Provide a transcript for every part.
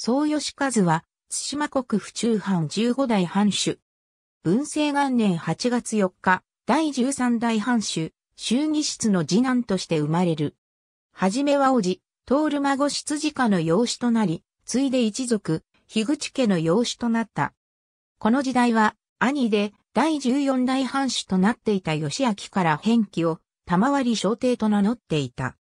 総義和は、津島国府中藩15代藩主。文政元年8月4日、第13代藩主、衆議室の次男として生まれる。はじめは叔父、徹孫執事家の養子となり、ついで一族、樋口家の養子となった。この時代は、兄で第14代藩主となっていた義明から返記を、賜り小帝と名乗っていた。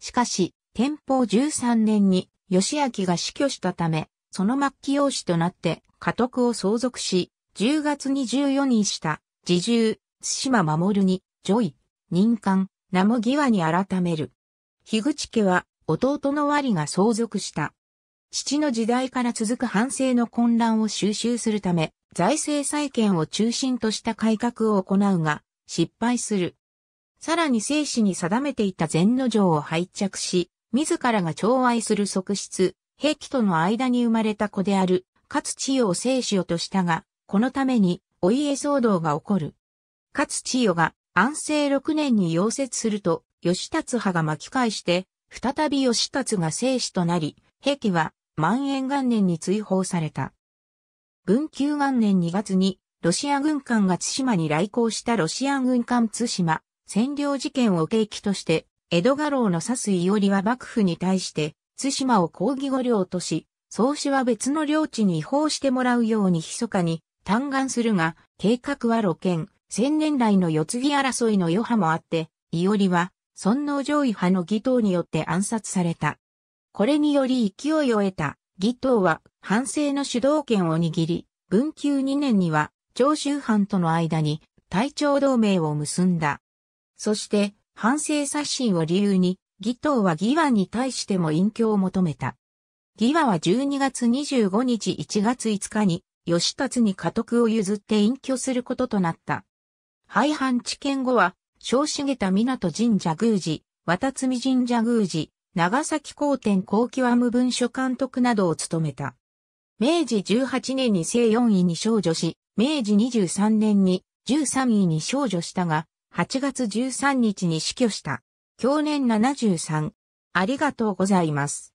しかし、天保13年に義明が死去したため、その末期養子となって家督を相続し、10月に14にした自重、津島守に、ジョイ、任官、名も義和に改める。樋口家は弟の割が相続した。父の時代から続く反省の混乱を収集するため、財政再建を中心とした改革を行うが、失敗する。さらに生死に定めていた禅の城を廃着し、自らが寵愛する側室、兵器との間に生まれた子である、勝千代を生死よとしたが、このために、お家騒動が起こる。勝千代が安政6年に溶接すると、吉達派が巻き返して、再び吉達が生死となり、平器は万延元年に追放された。文久元年2月に、ロシア軍艦が津島に来航したロシア軍艦津島占領事件を契機として、江戸画廊の指す伊織は幕府に対して、津島を抗議御領とし、宗氏は別の領地に移行してもらうように密かに嘆願するが、計画は露見、千年来の世継ぎ争いの余波もあって、伊織は、尊皇攘夷派の義党によって暗殺された。これにより勢いを得た、義党は、反省の主導権を握り、文久2年には、長州藩との間に、隊長同盟を結んだ。そして、反省刷新を理由に、義党は義和に対しても隠居を求めた。義和は12月25日1月5日に、吉達に家督を譲って隠居することとなった。廃藩置県後は、小茂田港神社宮司、渡積神社宮司、長崎高天高極無文書監督などを務めた。明治18年に正4位に少女し、明治23年に13位に少女したが、8月13日に死去した。去年73。ありがとうございます。